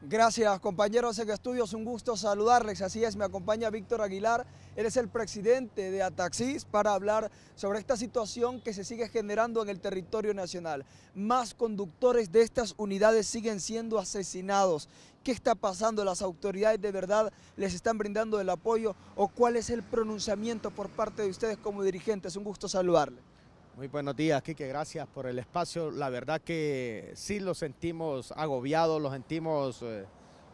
Gracias compañeros en estudios, un gusto saludarles, así es, me acompaña Víctor Aguilar, él es el presidente de Ataxis para hablar sobre esta situación que se sigue generando en el territorio nacional. Más conductores de estas unidades siguen siendo asesinados. ¿Qué está pasando? ¿Las autoridades de verdad les están brindando el apoyo o cuál es el pronunciamiento por parte de ustedes como dirigentes? Un gusto saludarles. Muy buenos días, Quique, gracias por el espacio. La verdad que sí lo sentimos agobiado, lo sentimos eh,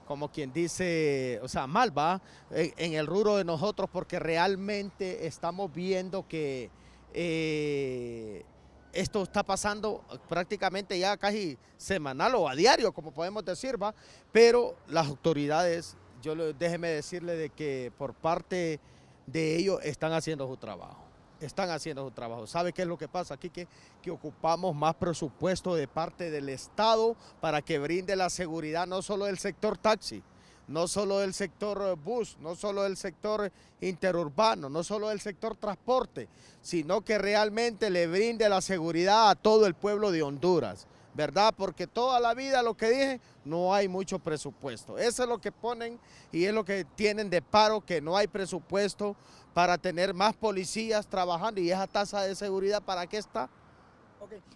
como quien dice, o sea, mal va en, el ruro de nosotros porque realmente estamos viendo que eh, esto está pasando prácticamente ya casi semanal o a diario, como podemos decir, va, pero las autoridades, yo déjeme decirle de que por parte de ellos están haciendo su trabajo están haciendo su trabajo. ¿Sabe qué es lo que pasa aquí? Que, ocupamos más presupuesto de parte del Estado para que brinde la seguridad no solo del sector taxi, no solo del sector eh, bus, no solo del sector interurbano, no solo del sector transporte, sino que realmente le brinde la seguridad a todo el pueblo de Honduras. ¿verdad? Porque toda la vida, lo que dije, no hay mucho presupuesto. Eso es lo que ponen y es lo que tienen de paro, que no hay presupuesto para tener más policías trabajando y esa tasa de seguridad, ¿para qué está?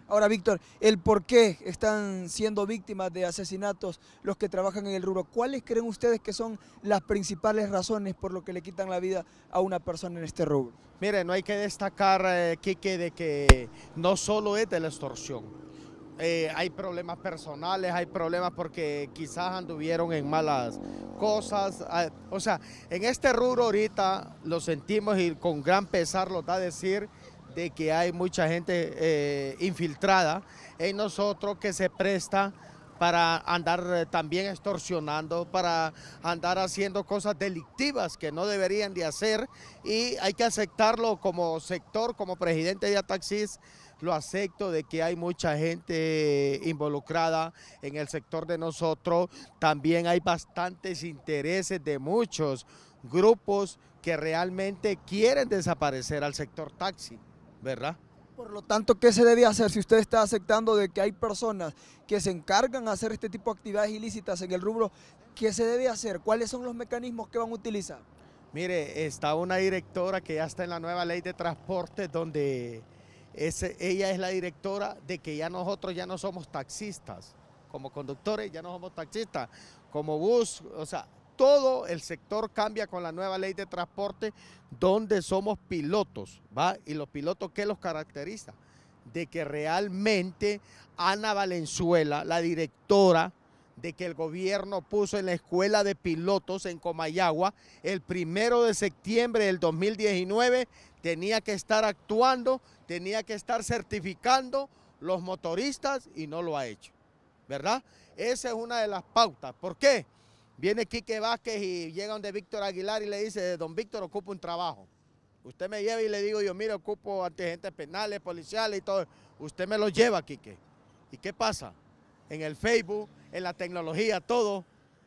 Ahora, Víctor, el por qué están siendo víctimas de asesinatos los que trabajan en el rubro, ¿cuáles creen ustedes que son las principales razones por lo que le quitan la vida a una persona en este rubro? Mire, no hay que destacar, eh, Quique, de que no solo es de la extorsión eh, hay problemas personales, hay problemas porque quizás anduvieron en malas cosas. Ah, o sea, en este rubro ahorita lo sentimos y con gran pesar lo da a decir de que hay mucha gente eh, infiltrada en nosotros que se presta para andar eh, también extorsionando, para andar haciendo cosas delictivas que no deberían de hacer y hay que aceptarlo como sector, como presidente de Ataxis, lo acepto de que hay mucha gente eh, involucrada en el sector de nosotros, también hay bastantes intereses de muchos grupos que realmente quieren desaparecer al sector taxi, ¿verdad? Por lo tanto, ¿qué se debe hacer si usted está aceptando de que hay personas que se encargan de hacer este tipo de actividades ilícitas en el rubro? ¿Qué se debe hacer? ¿Cuáles son los mecanismos que van a utilizar? Mire, está una directora que ya está en la nueva ley de transporte donde ella es la directora de que ya nosotros ya no somos taxistas. Como conductores ya no somos taxistas. Como bus, o sea, todo el sector cambia con la nueva ley de transporte donde somos pilotos, ¿va? Y los pilotos, ¿qué los caracteriza? De que realmente Ana Valenzuela, la directora, de que el gobierno puso en la escuela de pilotos en Comayagua el primero de septiembre del 2019, tenía que estar actuando, tenía que estar certificando los motoristas y no lo ha hecho, ¿verdad? Esa es una de las pautas. ¿Por qué? Viene Quique Vázquez y llega donde Víctor Aguilar y le dice, don Víctor, ocupo un trabajo. Usted me lleva y le digo yo, mire, ocupo agentes penales, policiales y todo. Usted me lo lleva, Quique. ¿Y qué pasa? En el Facebook, en la tecnología, todo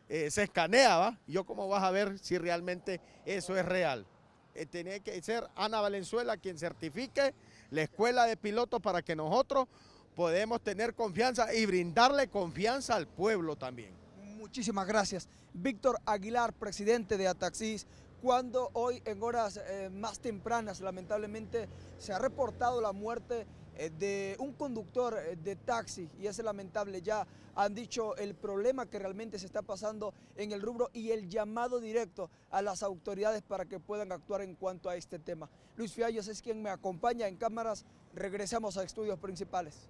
eh, se escanea, ¿va? Yo cómo vas a ver si realmente eso es real. Eh, tiene que ser Ana Valenzuela quien certifique la escuela de pilotos para que nosotros podamos tener confianza y brindarle confianza al pueblo también. Muchísimas gracias. Víctor Aguilar, presidente de Ataxis, cuando hoy en horas eh, más tempranas lamentablemente se ha reportado la muerte eh, de un conductor eh, de taxi y es lamentable ya han dicho el problema que realmente se está pasando en el rubro y el llamado directo a las autoridades para que puedan actuar en cuanto a este tema. Luis Fiallos es quien me acompaña en cámaras, regresamos a estudios principales.